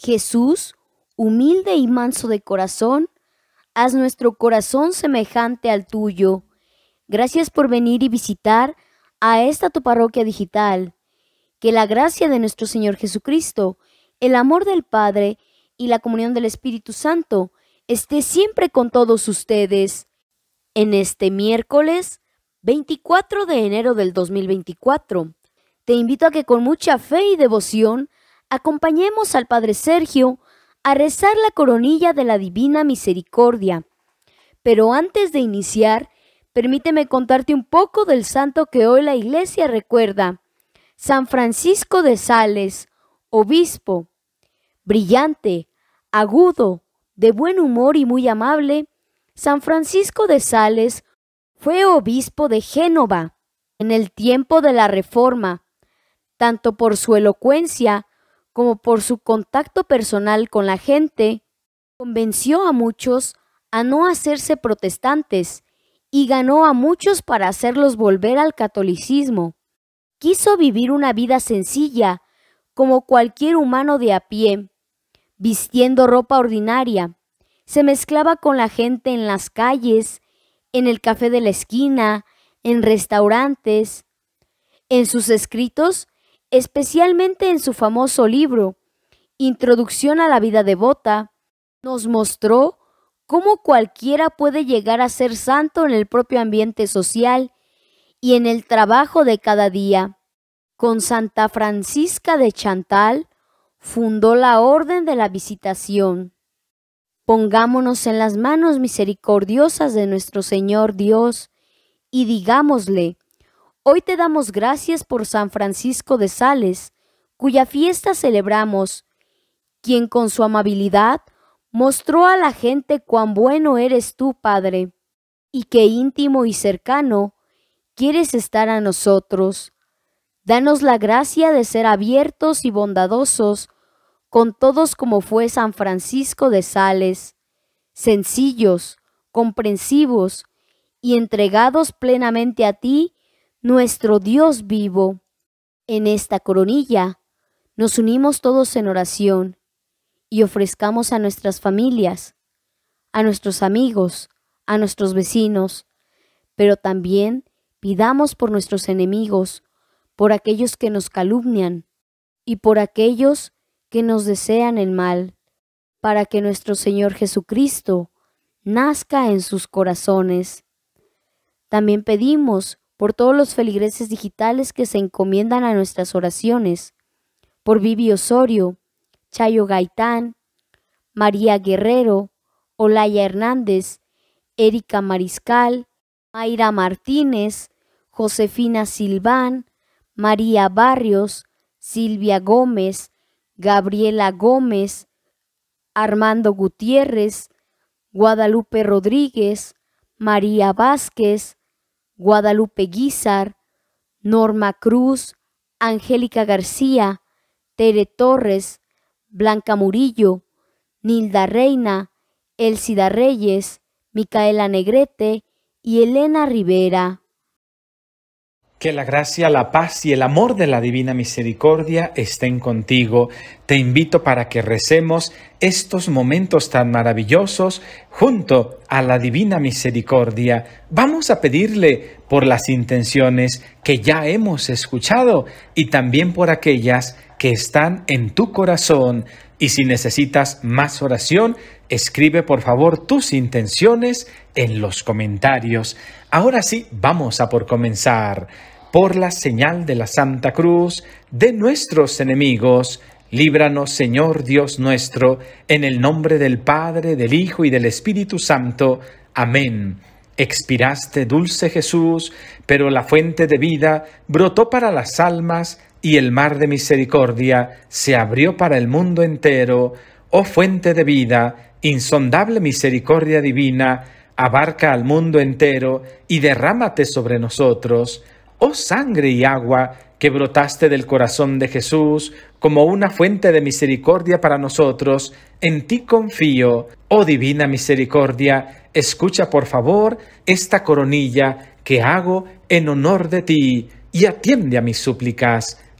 Jesús, humilde y manso de corazón, haz nuestro corazón semejante al tuyo. Gracias por venir y visitar a esta tu parroquia digital. Que la gracia de nuestro Señor Jesucristo, el amor del Padre y la comunión del Espíritu Santo esté siempre con todos ustedes. En este miércoles 24 de enero del 2024, te invito a que con mucha fe y devoción acompañemos al Padre Sergio a rezar la coronilla de la Divina Misericordia. Pero antes de iniciar, permíteme contarte un poco del santo que hoy la Iglesia recuerda, San Francisco de Sales, obispo, brillante, agudo, de buen humor y muy amable, San Francisco de Sales fue obispo de Génova en el tiempo de la Reforma, tanto por su elocuencia como por su contacto personal con la gente, convenció a muchos a no hacerse protestantes y ganó a muchos para hacerlos volver al catolicismo. Quiso vivir una vida sencilla, como cualquier humano de a pie, vistiendo ropa ordinaria. Se mezclaba con la gente en las calles, en el café de la esquina, en restaurantes. En sus escritos especialmente en su famoso libro, Introducción a la vida devota, nos mostró cómo cualquiera puede llegar a ser santo en el propio ambiente social y en el trabajo de cada día. Con Santa Francisca de Chantal fundó la Orden de la Visitación. Pongámonos en las manos misericordiosas de nuestro Señor Dios y digámosle, Hoy te damos gracias por San Francisco de Sales, cuya fiesta celebramos, quien con su amabilidad mostró a la gente cuán bueno eres tú, Padre, y qué íntimo y cercano quieres estar a nosotros. Danos la gracia de ser abiertos y bondadosos con todos como fue San Francisco de Sales, sencillos, comprensivos y entregados plenamente a ti nuestro Dios vivo. En esta coronilla nos unimos todos en oración y ofrezcamos a nuestras familias, a nuestros amigos, a nuestros vecinos, pero también pidamos por nuestros enemigos, por aquellos que nos calumnian y por aquellos que nos desean el mal, para que nuestro Señor Jesucristo nazca en sus corazones. También pedimos por todos los feligreses digitales que se encomiendan a nuestras oraciones, por Vivi Osorio, Chayo Gaitán, María Guerrero, Olaya Hernández, Erika Mariscal, Mayra Martínez, Josefina Silván, María Barrios, Silvia Gómez, Gabriela Gómez, Armando Gutiérrez, Guadalupe Rodríguez, María Vázquez, Guadalupe Guizar, Norma Cruz, Angélica García, Tere Torres, Blanca Murillo, Nilda Reina, Elsida Reyes, Micaela Negrete y Elena Rivera. Que la gracia, la paz y el amor de la divina misericordia estén contigo. Te invito para que recemos estos momentos tan maravillosos junto a la divina misericordia. Vamos a pedirle por las intenciones que ya hemos escuchado y también por aquellas que están en tu corazón. Y si necesitas más oración, escribe por favor tus intenciones en los comentarios. Ahora sí, vamos a por comenzar. Por la señal de la Santa Cruz de nuestros enemigos, líbranos Señor Dios nuestro, en el nombre del Padre, del Hijo y del Espíritu Santo. Amén. Expiraste, dulce Jesús, pero la fuente de vida brotó para las almas y el mar de misericordia se abrió para el mundo entero. Oh fuente de vida, insondable misericordia divina, abarca al mundo entero y derrámate sobre nosotros. Oh sangre y agua que brotaste del corazón de Jesús como una fuente de misericordia para nosotros, en ti confío. Oh divina misericordia, escucha por favor esta coronilla que hago en honor de ti y atiende a mis súplicas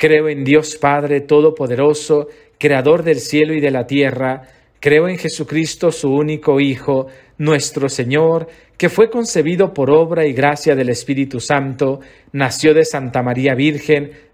Creo en Dios Padre Todopoderoso, Creador del cielo y de la tierra. Creo en Jesucristo, su único Hijo, nuestro Señor, que fue concebido por obra y gracia del Espíritu Santo, nació de Santa María Virgen,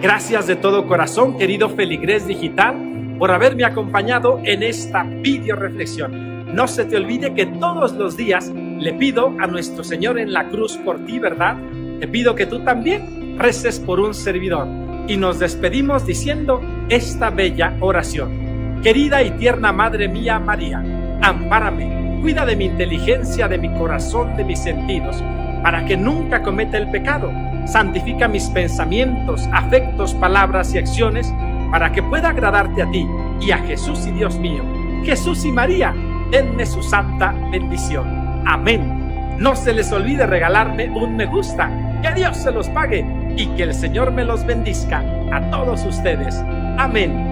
Gracias de todo corazón, querido Feligrés Digital, por haberme acompañado en esta video reflexión. No se te olvide que todos los días le pido a nuestro Señor en la cruz por ti, ¿verdad? Te pido que tú también reces por un servidor. Y nos despedimos diciendo esta bella oración. Querida y tierna Madre mía María, ampárame, cuida de mi inteligencia, de mi corazón, de mis sentidos, para que nunca cometa el pecado santifica mis pensamientos, afectos, palabras y acciones para que pueda agradarte a ti y a Jesús y Dios mío. Jesús y María, denme su santa bendición. Amén. No se les olvide regalarme un me gusta. Que Dios se los pague y que el Señor me los bendizca a todos ustedes. Amén.